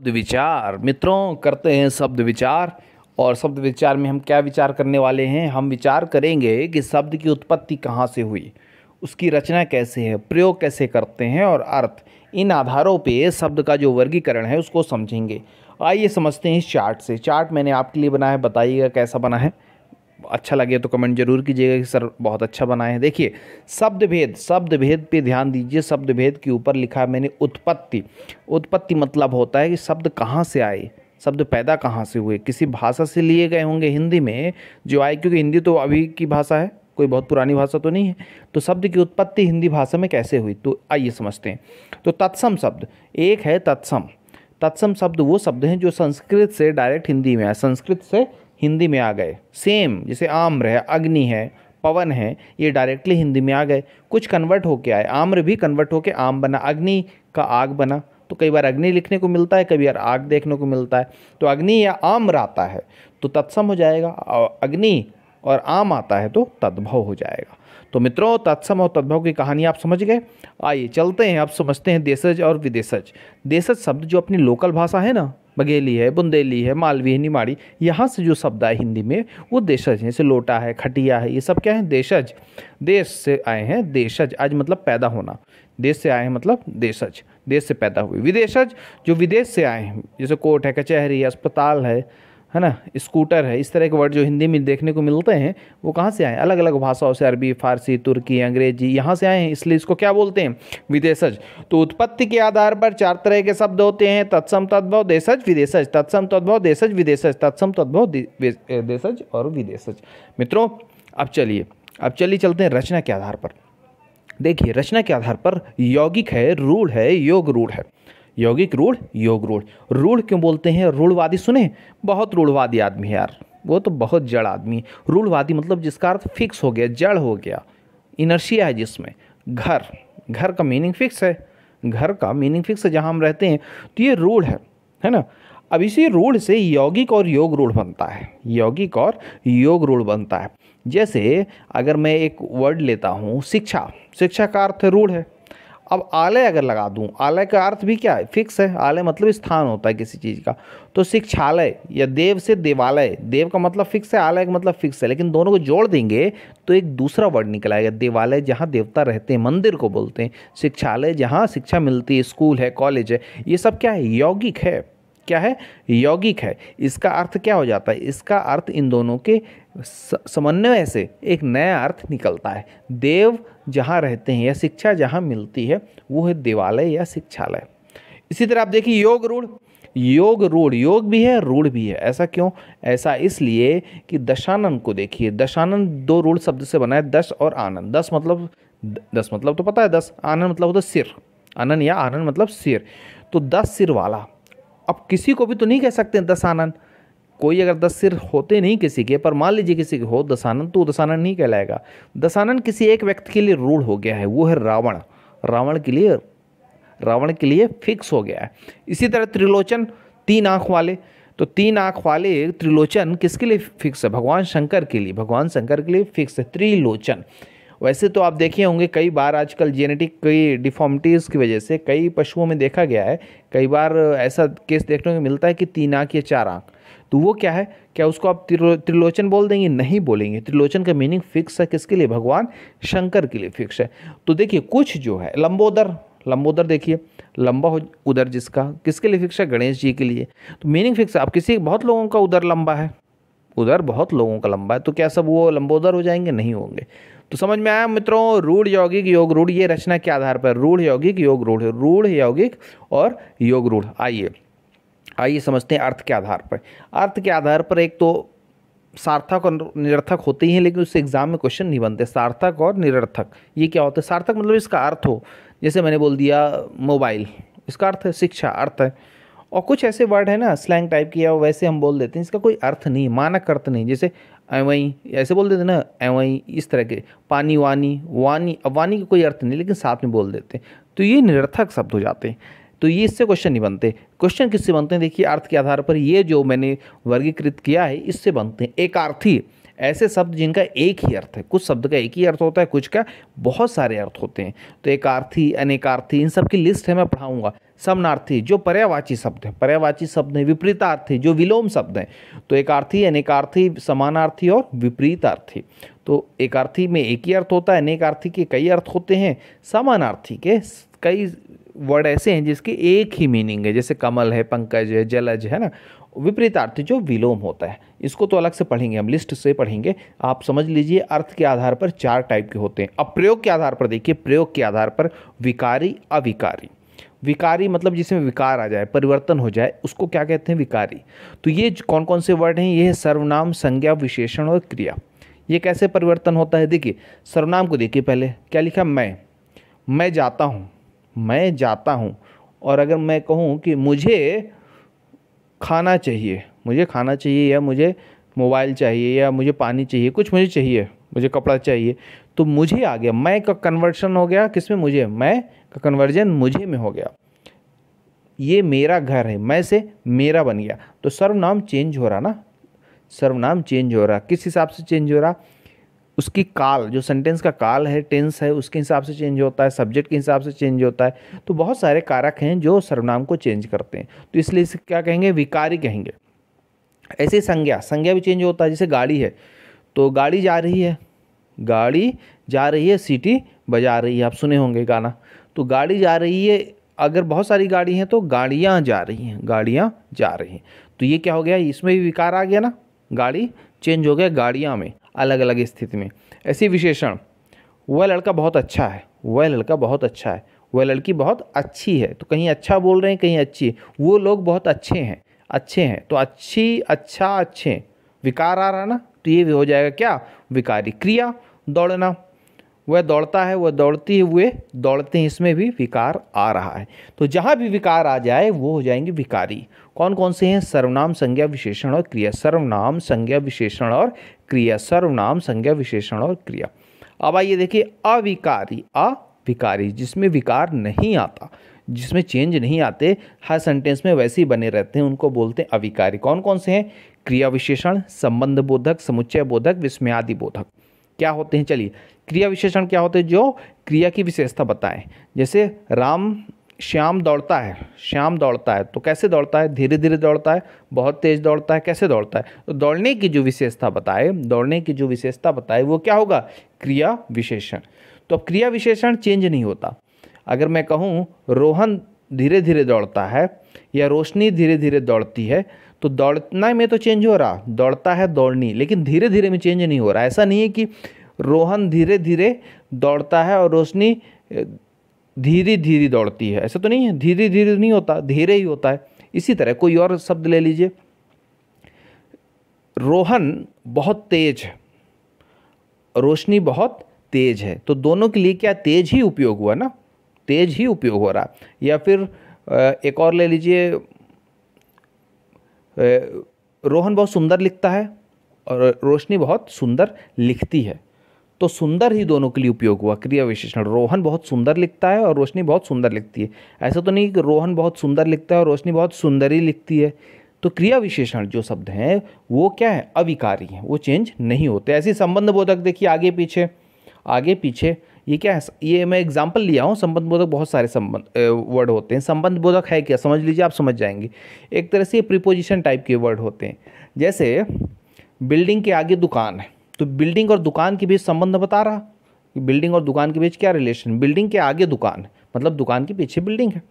शब्द विचार मित्रों करते हैं शब्द विचार और शब्द विचार में हम क्या विचार करने वाले हैं हम विचार करेंगे कि शब्द की उत्पत्ति कहाँ से हुई उसकी रचना कैसे है प्रयोग कैसे करते हैं और अर्थ इन आधारों पे शब्द का जो वर्गीकरण है उसको समझेंगे आइए समझते हैं इस चार्ट से चार्ट मैंने आपके लिए बनाया है बताइएगा कैसा बना है अच्छा लगे तो कमेंट जरूर कीजिएगा कि सर बहुत अच्छा बनाए हैं देखिए शब्द भेद शब्द भेद पे ध्यान दीजिए शब्द भेद के ऊपर लिखा है मैंने उत्पत्ति उत्पत्ति मतलब होता है कि शब्द कहाँ से आए शब्द पैदा कहाँ से हुए किसी भाषा से लिए गए होंगे हिंदी में जो आए क्योंकि हिंदी तो अभी की भाषा है कोई बहुत पुरानी भाषा तो नहीं है तो शब्द की उत्पत्ति हिंदी भाषा में कैसे हुई तो आइए समझते हैं तो तत्सम शब्द एक है तत्सम तत्सम शब्द वो शब्द हैं जो संस्कृत से डायरेक्ट हिंदी में आए संस्कृत से हिंदी में आ गए सेम जैसे आम्र है अग्नि है पवन है ये डायरेक्टली हिंदी में आ गए कुछ कन्वर्ट होके आए आम्र भी कन्वर्ट होके आम बना अग्नि का आग बना तो कई बार अग्नि लिखने को मिलता है कई बार आग देखने को मिलता है तो अग्नि या आम्र आता है तो तत्सम हो जाएगा और अग्नि और आम आता है तो तद्भव हो जाएगा तो मित्रों तत्सम और तद्भव की कहानी आप समझ गए आइए चलते हैं आप समझते हैं देशज और विदेशज देशज शब्द जो अपनी लोकल भाषा है ना बघेली है बुंदेली है मालवी है निमाड़ी यहाँ से जो शब्द आए हिंदी में वो देशज हैं जैसे लोटा है खटिया है ये सब क्या है देशज देश से आए हैं देशज आज मतलब पैदा होना देश से आए हैं मतलब देशज देश से पैदा हुए विदेशज जो विदेश से आए हैं जैसे कोर्ट है कचहरी है अस्पताल है है ना स्कूटर है इस तरह के वर्ड जो हिंदी में देखने को मिलते हैं वो कहाँ से आए अलग अलग भाषाओं से अरबी फारसी तुर्की अंग्रेजी यहाँ से आए हैं इसलिए इसको क्या बोलते हैं विदेशज तो उत्पत्ति के आधार पर चार तरह के शब्द होते हैं तत्सम तद्भव देशज विदेशज तत्सम तद्भव देशज विदेशज तत्सम तद्भव देशज और विदेशज मित्रों अब चलिए अब चलिए चलते हैं रचना के आधार पर देखिए रचना के आधार पर यौगिक है रूढ़ है योग रूढ़ है यौगिक रूढ़ योग रूढ़ रूढ़ क्यों बोलते हैं रूढ़वादी सुने बहुत रूढ़वादी आदमी है यार वो तो बहुत जड़ आदमी रूढ़वादी मतलब जिसका अर्थ फिक्स हो गया जड़ हो गया इनर्शिया है जिसमें घर घर का मीनिंग फिक्स है घर का मीनिंग फिक्स है जहाँ हम रहते हैं तो ये रूढ़ है है ना अब इसी रूढ़ से यौगिक और योग रूढ़ बनता है यौगिक और योग रूढ़ बनता है जैसे अगर मैं एक वर्ड लेता हूँ शिक्षा शिक्षा का अर्थ रूढ़ है अब आलय अगर लगा दूं आलय का अर्थ भी क्या है फिक्स है आलय मतलब स्थान होता है किसी चीज़ का तो शिक्षालय या देव से देवालय देव का मतलब फिक्स है आलय का मतलब फिक्स है लेकिन दोनों को जोड़ देंगे तो एक दूसरा वर्ड निकल आएगा देवालय जहाँ देवता रहते हैं मंदिर को बोलते हैं शिक्षालय जहाँ शिक्षा मिलती है स्कूल है कॉलेज है ये सब क्या है यौगिक है क्या है यौगिक है इसका अर्थ क्या हो जाता है इसका अर्थ इन दोनों के समन्वय से एक नया अर्थ निकलता है देव जहाँ रहते हैं या शिक्षा जहाँ मिलती है वो है देवालय या शिक्षालय इसी तरह आप देखिए योग रूढ़ योग रूढ़ योग भी है रूढ़ भी है ऐसा क्यों ऐसा इसलिए कि दशानन को देखिए दशानन दो रूढ़ शब्द से बना है दश और आनंद दस मतलब दस मतलब तो पता है दस आनंद मतलब होता है सिर आनंद या आनंद मतलब सिर तो दस सिर वाला अब किसी को भी तो नहीं कह सकते दस आनंद कोई अगर दस सिर होते नहीं किसी के पर मान लीजिए किसी के हो आनंद तो दसानन नहीं कहलाएगा आनंद किसी एक व्यक्ति के लिए रूढ़ हो गया है वो है रावण रावण के लिए रावण के लिए फिक्स हो गया है इसी तरह त्रिलोचन तीन आँख वाले तो तीन आँख वाले त्रिलोचन किसके लिए फिक्स है भगवान शंकर के लिए भगवान शंकर के लिए फिक्स है त्रिलोचन वैसे तो आप देखे होंगे कई बार आजकल जेनेटिक कई डिफॉर्मिटीज़ की वजह से कई पशुओं में देखा गया है कई बार ऐसा केस देखने को मिलता है कि तीन आँख या चार आँख तो वो क्या है क्या उसको आप त्रिलोचन बोल देंगे नहीं बोलेंगे त्रिलोचन का मीनिंग फिक्स है किसके लिए भगवान शंकर के लिए फिक्स है तो देखिए कुछ जो है लंबोदर लंबोदर देखिए लंबा हो उधर जिसका किसके लिए फिक्स है गणेश जी के लिए तो मीनिंग फिक्स है आप किसी बहुत लोगों का उधर लंबा है उधर बहुत लोगों का लंबा है तो क्या सब वो लंबोदर हो जाएंगे नहीं होंगे तो समझ में आया मित्रों रूढ़ यौगिक योग रूढ़ ये रचना के आधार पर रूढ़ यौगिक योग रूढ़ रूढ़ यौगिक और योग रूढ़ आइए आइए समझते हैं अर्थ के आधार पर अर्थ के आधार पर एक तो सार्थक और निरर्थक होते ही हैं लेकिन उससे एग्जाम में क्वेश्चन नहीं बनते सार्थक और निरर्थक ये क्या होता है सार्थक मतलब इसका अर्थ हो जैसे मैंने बोल दिया मोबाइल इसका अर्थ है शिक्षा अर्थ है और कुछ ऐसे वर्ड है ना स्लैंग टाइप की या वैसे हम बोल देते हैं इसका कोई अर्थ नहीं मानक अर्थ नहीं जैसे एवई ऐसे बोल देते ना एवई इस तरह के पानी वानी वानी अब वानी का कोई अर्थ नहीं लेकिन साथ में बोल देते तो ये निरर्थक शब्द हो जाते हैं तो ये इससे क्वेश्चन नहीं बनते क्वेश्चन किससे बनते हैं देखिए अर्थ के आधार पर ये जो मैंने वर्गीकृत किया है इससे बनते हैं एकार्थी ऐसे शब्द जिनका एक ही अर्थ है कुछ शब्द का एक ही अर्थ होता है कुछ का बहुत सारे अर्थ होते हैं तो एकार्थी अनेकार्थी इन सब की लिस्ट है मैं पढ़ाऊँगा समनार्थी जो पर्यावाची शब्द है पर्यावाची शब्द है विपरीतार्थी जो विलोम शब्द हैं तो एकार्थी अनेकार्थी समानार्थी और विपरीतार्थी तो एकार्थी में एक ही अर्थ होता है अनेकार्थी के कई अर्थ होते हैं समानार्थी के कई वर्ड ऐसे हैं जिसके एक ही मीनिंग है जैसे कमल है पंकज है जलज है ना विपरीतार्थी जो विलोम होता है इसको तो अलग से पढ़ेंगे हम लिस्ट से पढ़ेंगे आप समझ लीजिए अर्थ के आधार पर चार टाइप के होते हैं अब प्रयोग के आधार पर देखिए प्रयोग के आधार पर विकारी अविकारी विकारी मतलब जिसमें विकार आ जाए परिवर्तन हो जाए उसको क्या कहते हैं विकारी तो ये कौन कौन से वर्ड हैं ये है सर्वनाम संज्ञा विशेषण और क्रिया ये कैसे परिवर्तन होता है देखिए सर्वनाम को देखिए पहले क्या लिखा मैं मैं जाता हूँ मैं जाता हूँ और अगर मैं कहूँ कि मुझे खाना चाहिए मुझे खाना चाहिए या मुझे मोबाइल चाहिए या मुझे पानी चाहिए कुछ मुझे चाहिए मुझे कपड़ा चाहिए तो मुझे आ गया मैं का कन्वर्शन हो गया किसमें मुझे मैं का कन्वर्जन मुझे में हो गया ये मेरा घर है मैं से मेरा बन गया तो सर्वनाम चेंज हो रहा ना सर्वनाम चेंज हो रहा किस हिसाब से चेंज हो रहा उसकी काल जो सेंटेंस का काल है टेंस है उसके हिसाब से चेंज होता है सब्जेक्ट के हिसाब से चेंज होता है तो बहुत सारे कारक हैं जो सर्वनाम को चेंज करते हैं तो इसलिए इसे क्या कहेंगे विकारी कहेंगे ऐसे संज्ञा संज्ञा भी चेंज होता है जैसे गाड़ी है तो गाड़ी जा रही है गाड़ी जा रही है सीटी बजा रही है आप सुने होंगे गाना तो गाड़ी जा रही है अगर बहुत सारी गाड़ी हैं तो गाड़ियाँ जा रही हैं गाड़ियाँ जा रही हैं तो ये क्या हो गया इसमें भी विकार आ गया ना गाड़ी चेंज हो गया गाड़ियाँ में अलग अलग स्थिति में ऐसे विशेषण वह लड़का बहुत अच्छा है वह लड़का बहुत अच्छा है वह लड़की बहुत अच्छी है तो कहीं अच्छा बोल रहे हैं कहीं अच्छी है वो लोग बहुत अच्छे हैं अच्छे हैं तो अच्छी अच्छा अच्छे विकार आ रहा ना तो ये भी हो जाएगा क्या विकारी क्रिया दौड़ना वह दौड़ता है वह दौड़ते हुए दौड़ते हैं इसमें भी विकार आ रहा है तो जहाँ भी विकार आ जाए वो हो जाएंगे विकारी कौन कौन से हैं सर्वनाम संज्ञा विशेषण और क्रिया सर्वनाम संज्ञा विशेषण और क्रिया सर्वनाम संज्ञा विशेषण और क्रिया अब आइए देखिए अविकारी अविकारी जिसमें विकार नहीं आता जिसमें चेंज नहीं आते हर सेंटेंस में वैसे ही बने रहते हैं उनको बोलते हैं अविकारी कौन कौन से हैं क्रिया विशेषण संबंध बोधक समुच्चय बोधक विस्मयादि बोधक क्या होते हैं चलिए क्रिया विशेषण क्या होते हैं जो क्रिया की विशेषता बताएं जैसे राम श्याम दौड़ता है श्याम दौड़ता है तो कैसे दौड़ता है धीरे धीरे दौड़ता है बहुत तेज़ दौड़ता है कैसे दौड़ता है तो दौड़ने की जो विशेषता बताए दौड़ने की जो विशेषता बताए वो क्या होगा क्रिया विशेषण तो अब क्रिया विशेषण चेंज नहीं होता अगर मैं कहूँ रोहन धीरे धीरे दौड़ता है या रोशनी धीरे धीरे दौड़ती है तो दौड़ना में तो चेंज हो रहा दौड़ता है दौड़नी लेकिन धीरे धीरे में चेंज नहीं हो रहा ऐसा नहीं है कि रोहन धीरे धीरे दौड़ता है और रोशनी धीरे धीरे दौड़ती है ऐसा तो नहीं है धीरे धीरे नहीं होता धीरे ही होता है इसी तरह कोई और शब्द ले लीजिए रोहन बहुत तेज है रोशनी बहुत तेज है तो दोनों के लिए क्या तेज ही उपयोग हुआ ना तेज ही उपयोग हो रहा या फिर एक और ले लीजिए रोहन बहुत सुंदर लिखता है और रोशनी बहुत सुंदर लिखती है तो सुंदर ही दोनों के लिए उपयोग हुआ क्रिया विशेषण रोहन बहुत सुंदर लिखता है और रोशनी बहुत सुंदर लिखती है ऐसा तो नहीं कि रोहन बहुत सुंदर लिखता है और रोशनी बहुत सुंदर ही लिखती है तो क्रिया विशेषण जो शब्द हैं वो क्या है अविकारी हैं वो चेंज नहीं होते ऐसे संबंध बोधक देखिए आगे पीछे आगे पीछे ये क्या है ये मैं एग्जाम्पल लिया हूँ संबंध बोधक बहुत सारे संबंध वर्ड होते हैं संबंध बोधक है क्या समझ लीजिए आप समझ जाएंगे एक तरह से ये प्रिपोजिशन टाइप के वर्ड होते हैं जैसे बिल्डिंग के आगे दुकान है तो बिल्डिंग और दुकान के बीच संबंध बता रहा कि बिल्डिंग और दुकान के बीच क्या रिलेशन बिल्डिंग के आगे दुकान है मतलब दुकान के पीछे बिल्डिंग है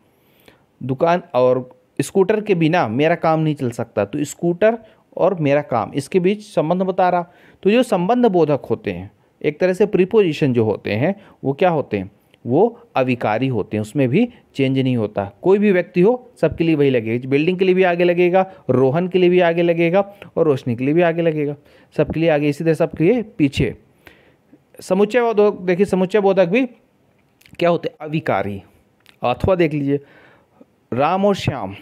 दुकान और स्कूटर के बिना मेरा काम नहीं चल सकता तो स्कूटर और मेरा काम इसके बीच संबंध बता रहा तो जो संबंध बोधक होते हैं एक तरह से प्रीपोजिशन जो होते हैं वो क्या होते हैं वो अविकारी होते हैं उसमें भी चेंज नहीं होता कोई भी व्यक्ति हो सबके लिए वही लगेगा बिल्डिंग के लिए भी आगे लगेगा रोहन के लिए भी आगे लगेगा और रोशनी के लिए भी आगे लगेगा सबके लिए आगे इसी तरह सबके लिए पीछे समुच्चय बोधक देखिए समुच्चय बोधक भी क्या होते हैं अविकारी अथवा देख लीजिए राम और श्याम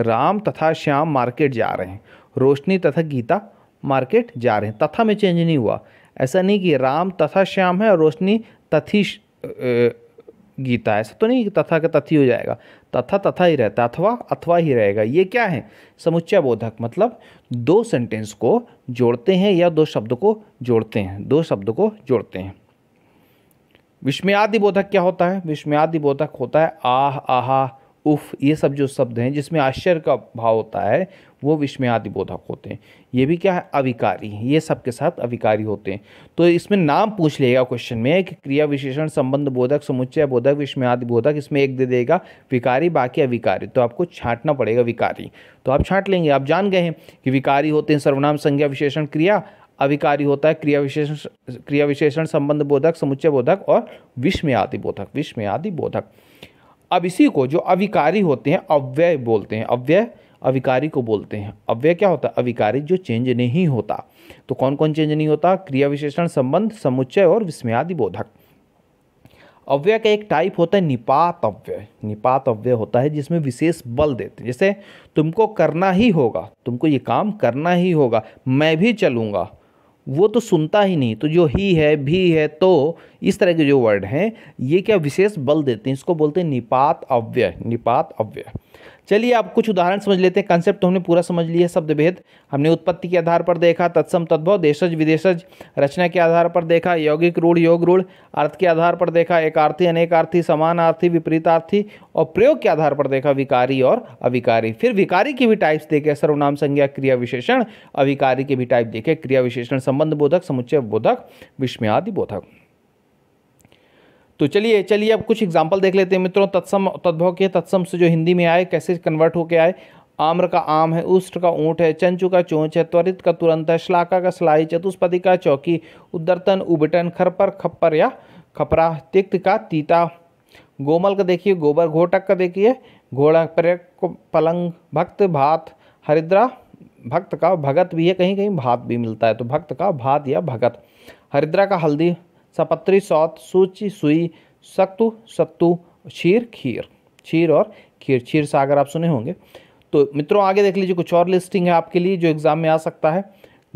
राम तथा श्याम मार्केट जा रहे हैं रोशनी तथा गीता मार्केट जा रहे हैं तथा में चेंज नहीं हुआ ऐसा नहीं कि राम तथा श्याम है और रोशनी तथी गीता ऐसा तो नहीं तथा का तथी हो जाएगा तथा तथा ही रहता अथवा अथवा ही रहेगा ये क्या है समुच्चय बोधक मतलब दो सेंटेंस को जोड़ते हैं या दो शब्द को जोड़ते हैं दो शब्द को जोड़ते हैं विस्मयादि बोधक क्या होता है विस्मयादि बोधक होता है आह आहा उफ ये सब जो शब्द हैं जिसमें आश्चर्य का भाव होता है वो आदि बोधक होते हैं ये भी क्या है अविकारी ये सब के साथ अविकारी होते हैं तो इसमें नाम पूछ लेगा क्वेश्चन में कि क्रिया विशेषण संबंध बोधक समुच्चय बोधक आदि बोधक इसमें एक दे देगा विकारी बाकी अविकारी तो आपको छाँटना पड़ेगा विकारी तो आप छाँट लेंगे आप जान गए हैं कि विकारी होते हैं सर्वनाम संज्ञा विशेषण क्रिया अविकारी होता है क्रिया विशेषण क्रिया विशेषण संबंध बोधक समुच्चय बोधक और आदि बोधक आदि बोधक अब इसी को जो अविकारी होते हैं अव्यय बोलते हैं अव्यय अविकारी को बोलते हैं अव्यय क्या होता है अविकारी जो चेंज नहीं होता तो कौन कौन चेंज नहीं होता क्रिया विशेषण संबंध समुच्चय और विस्मयादि बोधक अव्यय का एक टाइप होता है निपात अव्यय निपात अव्यय होता है जिसमें विशेष बल देते हैं जैसे तुमको करना ही होगा तुमको ये काम करना ही होगा मैं भी चलूँगा वो तो सुनता ही नहीं तो जो ही है भी है तो इस तरह के जो वर्ड हैं ये क्या विशेष बल देते हैं इसको बोलते हैं निपात अव्यय निपात अव्यय चलिए आप कुछ उदाहरण समझ लेते हैं कंसेप्ट तो हमने पूरा समझ लिया शब्द भेद हमने उत्पत्ति के आधार पर देखा तत्सम तद्भव देशज विदेशज रचना के आधार पर देखा यौगिक रूढ़ योग रूढ़ अर्थ के आधार पर देखा एकार्थी अनेकार्थी समानार्थी विपरीतार्थी और प्रयोग के आधार पर देखा विकारी और अविकारी फिर विकारी की भी टाइप्स देखे सर्वनाम संज्ञा क्रिया विशेषण अविकारी के भी टाइप देखे क्रिया विशेषण संबंध बोधक समुच्चय बोधक विस्मयादि बोधक तो चलिए चलिए अब कुछ एग्जाम्पल देख लेते हैं मित्रों तत्सम तद्भव के तत्सम से जो हिंदी में आए कैसे कन्वर्ट होकर आए आम्र का आम है उष्ट का ऊँट है चंचू का चोंच है त्वरित का तुरंत है श्लाका का सलाई चतुष्पति का चौकी उदरतन उबटन खरपर खप्पर या खपरा तिक्त का तीता गोमल का देखिए गोबर घोटक का देखिए घोड़ा पर पलंग भक्त भात हरिद्रा भक्त का भगत भी है कहीं कहीं भात भी मिलता है तो भक्त का भात या भगत हरिद्रा का हल्दी सपत्री सौत सूची सुई सक्तु सत्तू शीर खीर शीर और खीर क्षीर सागर आप सुने होंगे तो मित्रों आगे देख लीजिए कुछ और लिस्टिंग है आपके लिए जो एग्ज़ाम में आ सकता है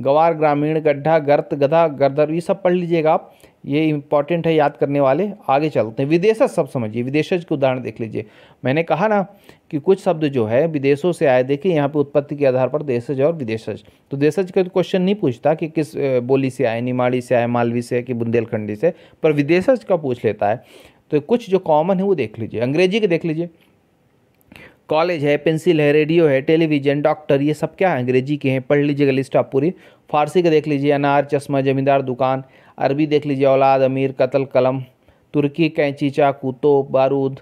गवार ग्रामीण गड्ढा गर्त गधा गर्दर ये सब पढ़ लीजिएगा आप ये इंपॉर्टेंट है याद करने वाले आगे चलते हैं विदेशज सब समझिए विदेशज के उदाहरण देख लीजिए मैंने कहा ना कि कुछ शब्द जो है विदेशों से आए देखिए यहाँ पे उत्पत्ति के आधार पर देशज और विदेशज तो देशज का क्वेश्चन नहीं पूछता कि किस बोली से आए निमाड़ी से आए मालवी से कि बुंदेलखंडी से पर विदेशज का पूछ लेता है तो कुछ जो कॉमन है वो देख लीजिए अंग्रेजी के देख लीजिए कॉलेज है पेंसिल है रेडियो है टेलीविज़न डॉक्टर ये सब क्या है अंग्रेजी के हैं पढ़ लीजिएगा लिस्ट आप पूरी फारसी का देख लीजिए अनार चश्मा जमींदार दुकान अरबी देख लीजिए औलाद अमीर कतल कलम तुर्की कैंची चाकू बारूद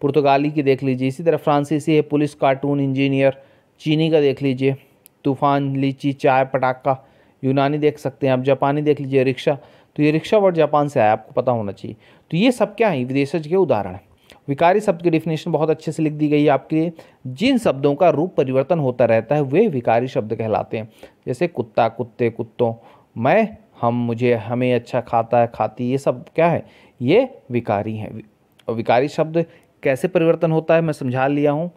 पुर्तगाली की देख लीजिए इसी तरह फ्रांसीसी है पुलिस कार्टून इंजीनियर चीनी का देख लीजिए तूफान लीची चाय पटाखा यूनानी देख सकते हैं आप जापानी देख लीजिए रिक्शा तो ये रिक्शा वर्ड जापान से आया आपको पता होना चाहिए तो ये सब क्या है विदेशज के उदाहरण हैं विकारी शब्द की डिफिनेशन बहुत अच्छे से लिख दी गई है आपके लिए जिन शब्दों का रूप परिवर्तन होता रहता है वे विकारी शब्द कहलाते हैं जैसे कुत्ता कुत्ते कुत्तों मैं हम मुझे हमें अच्छा खाता है खाती ये सब क्या है ये विकारी हैं और विकारी शब्द कैसे परिवर्तन होता है मैं समझा लिया हूँ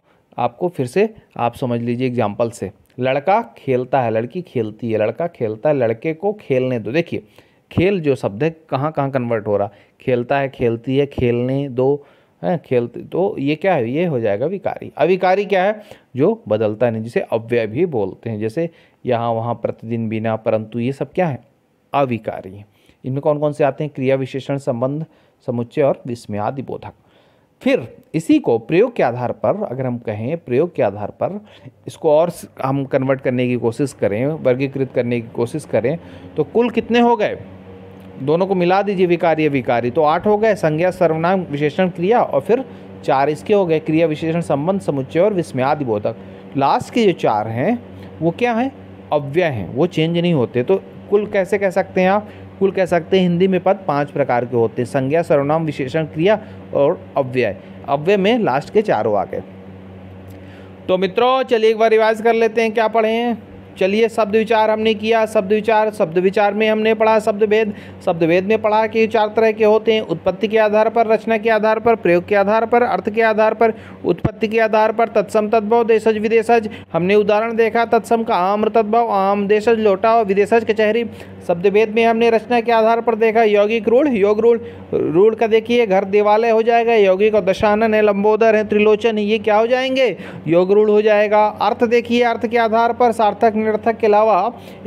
आपको फिर से आप समझ लीजिए एग्जाम्पल से लड़का खेलता है लड़की खेलती है लड़का खेलता है लड़के को खेलने दो देखिए खेल जो शब्द है कहाँ कहाँ कन्वर्ट हो रहा खेलता है खेलती है खेलने दो है खेलते तो ये क्या है ये हो जाएगा विकारी अविकारी क्या है जो बदलता नहीं जिसे अव्यय भी बोलते हैं जैसे यहाँ वहाँ प्रतिदिन बिना परंतु ये सब क्या है अविकारी इनमें कौन कौन से आते हैं क्रिया विशेषण संबंध समुच्चय और विस्मयादि बोधक फिर इसी को प्रयोग के आधार पर अगर हम कहें प्रयोग के आधार पर इसको और हम कन्वर्ट करने की कोशिश करें वर्गीकृत करने की कोशिश करें तो कुल कितने हो गए दोनों को मिला दीजिए विकारी विकारी तो आठ हो गए संज्ञा सर्वनाम विशेषण क्रिया और फिर चार इसके हो गए क्रिया विशेषण संबंध समुच्चय और विस्मयादि बोधक लास्ट के जो चार हैं वो क्या हैं अव्यय हैं वो चेंज नहीं होते तो कुल कैसे कह सकते हैं आप कुल कह सकते हैं हिंदी में पद पांच प्रकार के होते हैं संज्ञा सर्वनाम विशेषण क्रिया और अव्यय अव्यय में लास्ट के चारों आगे तो मित्रों चलिए एक बार रिवाइज कर लेते हैं क्या पढ़े हैं चलिए शब्द विचार हमने किया शब्द विचार शब्द विचार में हमने पढ़ा शब्द भेद शब्द भेद में पढ़ा कि चार तरह के होते हैं उत्पत्ति के आधार पर रचना के आधार पर प्रयोग के आधार पर अर्थ के आधार पर उत्पत्ति के आधार पर तत्सम तद्भव देशज विदेशज हमने उदाहरण देखा तत्सम का आम्र तद्भव आम देशज लोटा और विदेशज कचहरी शब्द भेद में हमने रचना के आधार पर देखा यौगिक रूढ़ योग रूढ़ रूढ़ का देखिए घर देवालय हो जाएगा योगी का दशानन है लंबोदर है त्रिलोचन है ये क्या हो जाएंगे योग रूढ़ हो जाएगा अर्थ देखिए अर्थ के आधार पर सार्थक निरर्थक के अलावा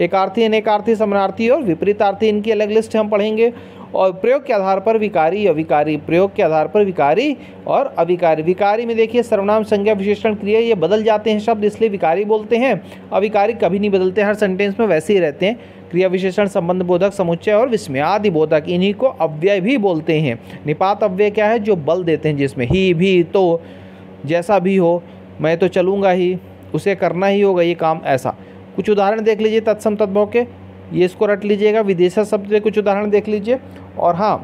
एकार्थी अनेकार्थी समानार्थी और विपरीत आर्थी इनकी अलग लिस्ट हम पढ़ेंगे और प्रयोग के आधार पर विकारी अविकारी प्रयोग के आधार पर विकारी और अविकारी विकारी में देखिए सर्वनाम संज्ञा विशेषण क्रिया ये बदल जाते हैं शब्द इसलिए विकारी बोलते हैं अविकारी कभी नहीं बदलते हर सेंटेंस में वैसे ही रहते हैं क्रिया विशेषण संबंध बोधक समुच्चय और विस्मय आदि बोधक इन्हीं को अव्यय भी बोलते हैं निपात अव्यय क्या है जो बल देते हैं जिसमें ही भी तो जैसा भी हो मैं तो चलूँगा ही उसे करना ही होगा ये काम ऐसा कुछ उदाहरण देख लीजिए तत्सम तत्भों के ये इसको रट लीजिएगा विदेशा शब्द के कुछ उदाहरण देख लीजिए और हाँ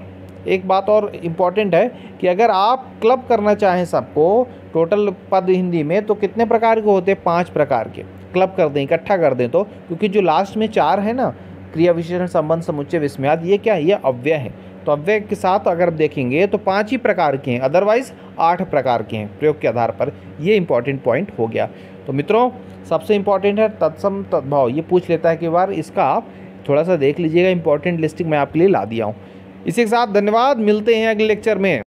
एक बात और इम्पॉर्टेंट है कि अगर आप क्लब करना चाहें सबको टोटल पद हिंदी में तो कितने प्रकार के होते हैं पाँच प्रकार के क्लब कर दें इकट्ठा कर दें तो क्योंकि जो लास्ट में चार है ना क्रिया विशेषण संबंध समुच्चय विस्मयाद ये क्या ये अव्यय है तो अव्यय के साथ अगर आप देखेंगे तो पाँच ही प्रकार के हैं अदरवाइज़ आठ प्रकार के हैं प्रयोग के आधार पर ये इंपॉर्टेंट पॉइंट हो गया तो मित्रों सबसे इम्पॉर्टेंट है तत्सम तद्भाव ये पूछ लेता है कि बार इसका आप थोड़ा सा देख लीजिएगा इंपॉर्टेंट लिस्टिंग मैं आपके लिए ला दिया हूँ इसी के साथ धन्यवाद मिलते हैं अगले लेक्चर में